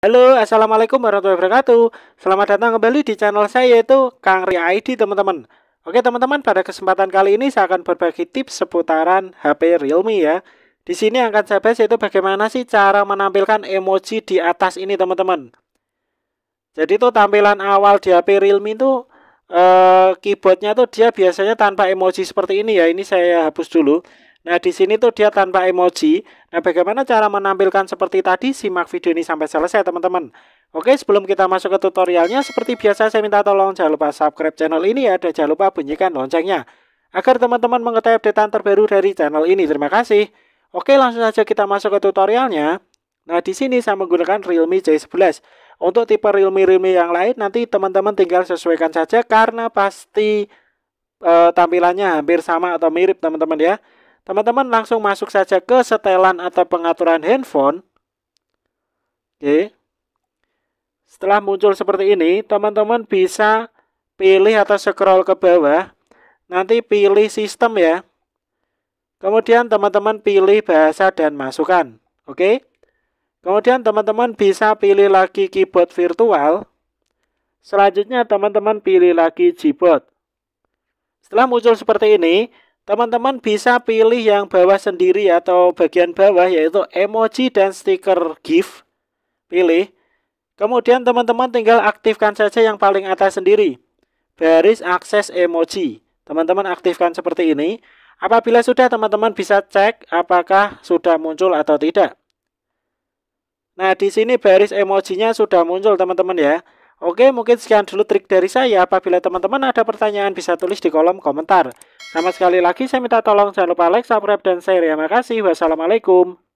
Halo, Assalamualaikum warahmatullahi wabarakatuh Selamat datang kembali di channel saya yaitu Kang Ria ID teman-teman Oke teman-teman, pada kesempatan kali ini saya akan berbagi tips seputaran HP Realme ya Di sini akan saya bahas yaitu bagaimana sih cara menampilkan emoji di atas ini teman-teman Jadi itu tampilan awal di HP Realme itu eh, Keyboardnya tuh dia biasanya tanpa emoji seperti ini ya Ini saya hapus dulu Nah, di sini tuh dia tanpa emoji. Nah, bagaimana cara menampilkan seperti tadi? Simak video ini sampai selesai, teman-teman. Oke, sebelum kita masuk ke tutorialnya, seperti biasa saya minta tolong jangan lupa subscribe channel ini ya, dan jangan lupa bunyikan loncengnya. Agar teman-teman mengetahui update terbaru dari channel ini. Terima kasih. Oke, langsung saja kita masuk ke tutorialnya. Nah, di sini saya menggunakan Realme J11. Untuk tipe Realme-Realme yang lain, nanti teman-teman tinggal sesuaikan saja, karena pasti e, tampilannya hampir sama atau mirip, teman-teman ya. Teman-teman langsung masuk saja ke setelan atau pengaturan handphone. Oke. Setelah muncul seperti ini, teman-teman bisa pilih atau scroll ke bawah. Nanti pilih sistem ya. Kemudian teman-teman pilih bahasa dan masukan. Oke. Kemudian teman-teman bisa pilih lagi keyboard virtual. Selanjutnya teman-teman pilih lagi keyboard. Setelah muncul seperti ini, Teman-teman bisa pilih yang bawah sendiri atau bagian bawah yaitu emoji dan stiker GIF. Pilih. Kemudian teman-teman tinggal aktifkan saja yang paling atas sendiri. Baris akses emoji. Teman-teman aktifkan seperti ini. Apabila sudah teman-teman bisa cek apakah sudah muncul atau tidak. Nah, di sini baris emojinya sudah muncul teman-teman ya. Oke, mungkin sekian dulu trik dari saya. Apabila teman-teman ada pertanyaan bisa tulis di kolom komentar. Sama sekali lagi saya minta tolong jangan lupa like, subscribe, dan share ya. Makasih. Wassalamualaikum.